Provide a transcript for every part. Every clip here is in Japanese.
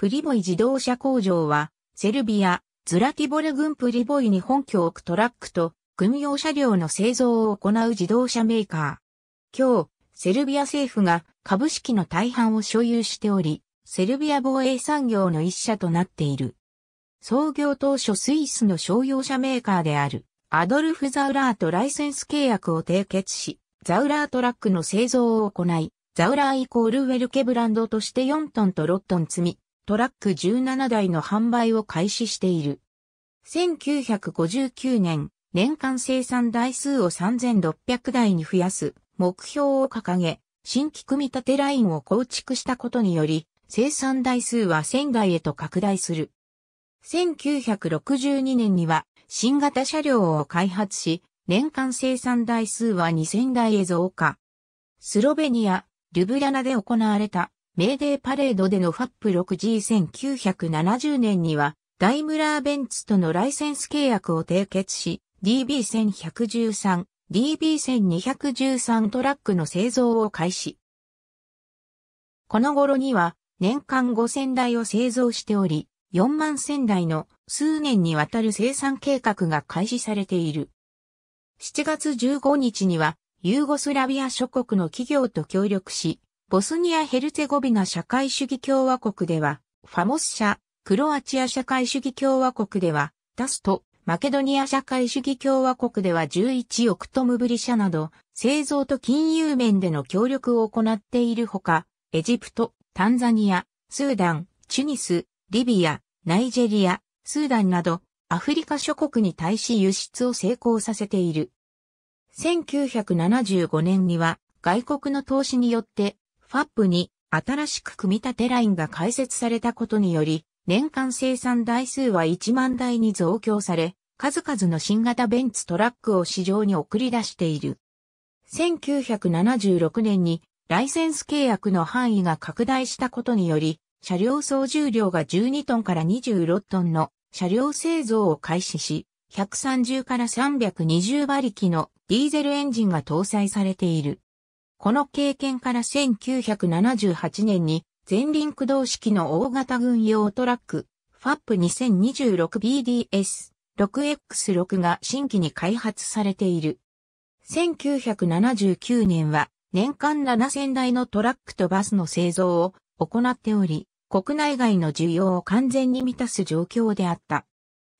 プリボイ自動車工場は、セルビア、ズラティボル郡プリボイに本拠を置くトラックと、軍用車両の製造を行う自動車メーカー。今日、セルビア政府が株式の大半を所有しており、セルビア防衛産業の一社となっている。創業当初スイスの商用車メーカーである、アドルフ・ザウラーとライセンス契約を締結し、ザウラートラックの製造を行い、ザウラーイコールウェルケブランドとして4トンと6トン積み、トラック17台の販売を開始している。1959年、年間生産台数を3600台に増やす目標を掲げ、新規組み立てラインを構築したことにより、生産台数は1000台へと拡大する。1962年には新型車両を開発し、年間生産台数は2000台へ増加。スロベニア、ルブリャナで行われたメーデーパレードでのファップ 6G1970 年には、ダイムラーベンツとのライセンス契約を締結し、DB1113、DB1213 トラックの製造を開始。この頃には、年間5000台を製造しており、4万1000台の数年にわたる生産計画が開始されている。7月15日には、ユーゴスラビア諸国の企業と協力し、ボスニア・ヘルツェゴビナ社会主義共和国では、ファモス社、クロアチア社会主義共和国では、ダスト、マケドニア社会主義共和国では11億トムブリ社など、製造と金融面での協力を行っているほか、エジプト、タンザニア、スーダン、チュニス、リビア、ナイジェリア、スーダンなど、アフリカ諸国に対し輸出を成功させている。1975年には、外国の投資によって FAP に新しく組み立てラインが開設されたことにより、年間生産台数は1万台に増強され、数々の新型ベンツトラックを市場に送り出している。1976年にライセンス契約の範囲が拡大したことにより、車両総重量が12トンから26トンの車両製造を開始し、130から320馬力のディーゼルエンジンが搭載されている。この経験から1978年に前輪駆動式の大型軍用トラック FAP2026BDS6X6 が新規に開発されている。1979年は年間7000台のトラックとバスの製造を行っており、国内外の需要を完全に満たす状況であった。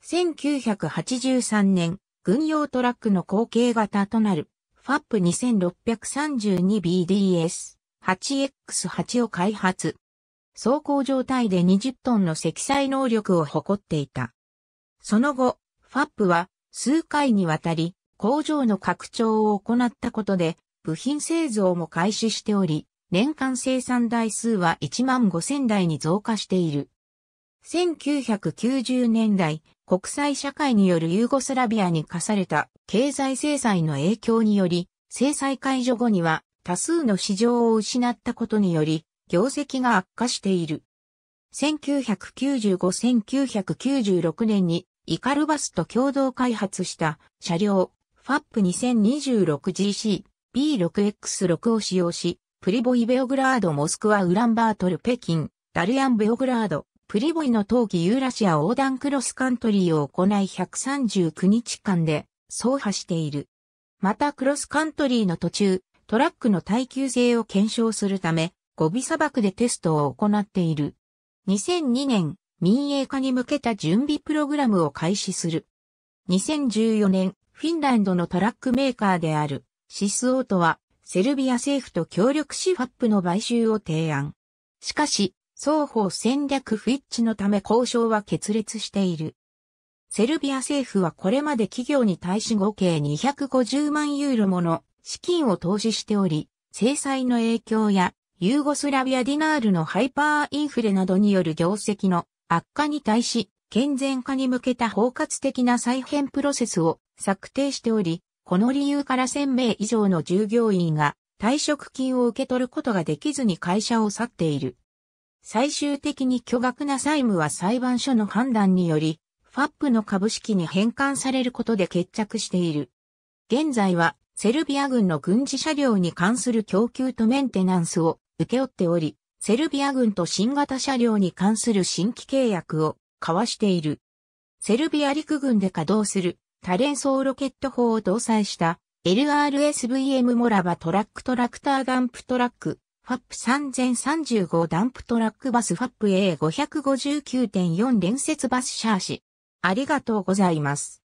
1983年、軍用トラックの後継型となる FAP2632BDS8X8 を開発。走行状態で20トンの積載能力を誇っていた。その後、FAP は数回にわたり工場の拡張を行ったことで部品製造も開始しており、年間生産台数は1万5000台に増加している。1990年代、国際社会によるユーゴスラビアに課された経済制裁の影響により、制裁解除後には多数の市場を失ったことにより、業績が悪化している。1995-1996年にイカルバスと共同開発した車両、ファップ 2026GC、B6X6 を使用し、プリボイベオグラードモスクワウランバートル北京、ダルヤンベオグラード、プリボイの冬季ユーラシア横断クロスカントリーを行い139日間で走破している。またクロスカントリーの途中、トラックの耐久性を検証するため、ゴビ砂漠でテストを行っている。2002年、民営化に向けた準備プログラムを開始する。2014年、フィンランドのトラックメーカーである、シスオートは、セルビア政府と協力しファップの買収を提案。しかし、双方戦略不一致のため交渉は決裂している。セルビア政府はこれまで企業に対し合計250万ユーロもの資金を投資しており、制裁の影響やユーゴスラビアディナールのハイパーインフレなどによる業績の悪化に対し、健全化に向けた包括的な再編プロセスを策定しており、この理由から1000名以上の従業員が退職金を受け取ることができずに会社を去っている。最終的に巨額な債務は裁判所の判断により、ファップの株式に返還されることで決着している。現在は、セルビア軍の軍事車両に関する供給とメンテナンスを請け負っており、セルビア軍と新型車両に関する新規契約を交わしている。セルビア陸軍で稼働する多連装ロケット砲を搭載した LRSVM モラバトラックトラクターダンプトラック f a ップ3035ダンプトラックバスファップ A559.4 連接バスシャーシ。ありがとうございます。